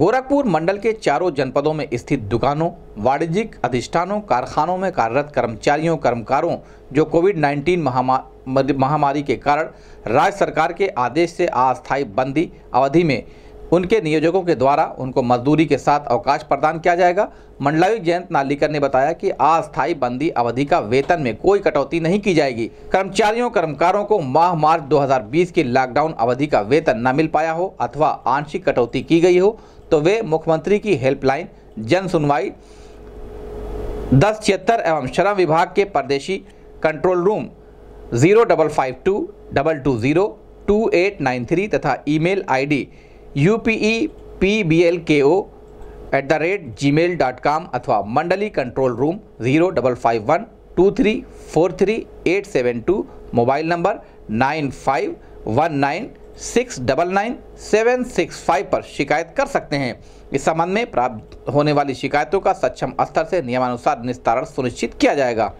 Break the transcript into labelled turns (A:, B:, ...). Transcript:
A: गोरखपुर मंडल के चारों जनपदों में स्थित दुकानों वाणिज्यिक अधिष्ठानों कारखानों में कार्यरत कर्मचारियों कर्मकारों जो कोविड 19 महामारी के कारण राज्य सरकार के आदेश से अस्थायी बंदी अवधि में उनके नियोजकों के द्वारा उनको मजदूरी के साथ अवकाश प्रदान किया जाएगा मंडलायुक्त जयंत नालीकर ने बताया कि अस्थायी बंदी अवधि का वेतन में कोई कटौती नहीं की जाएगी कर्मचारियों कर्मकारों को माह मार्च 2020 के लॉकडाउन अवधि का वेतन न मिल पाया हो अथवा आंशिक कटौती की गई हो तो वे मुख्यमंत्री की हेल्पलाइन जन सुनवाई दस छिहत्तर एवं श्रम विभाग के प्रदेशी control room zero double five two double two zero two eight nine three तथा email ID U P E P B L K O at the rate Gmail dot com अथवा मंडली control room zero double five one two three four three eight seven two mobile number nine five one nine six double nine seven six five पर शिकायत कर सकते हैं इस संबंध में प्राप्त होने वाली शिकायतों का सक्षम स्तर से नियमानुसार निस्तारण सुनिश्चित किया जाएगा